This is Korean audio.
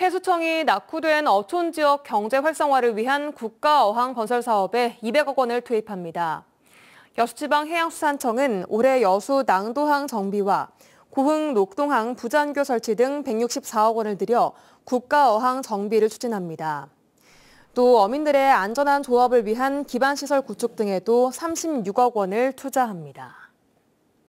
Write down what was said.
해수청이 낙후된 어촌 지역 경제 활성화를 위한 국가 어항 건설 사업에 200억 원을 투입합니다. 여수지방해양수산청은 올해 여수 낭도항 정비와 고흥 녹동항 부잔교 설치 등 164억 원을 들여 국가 어항 정비를 추진합니다. 또 어민들의 안전한 조업을 위한 기반시설 구축 등에도 36억 원을 투자합니다.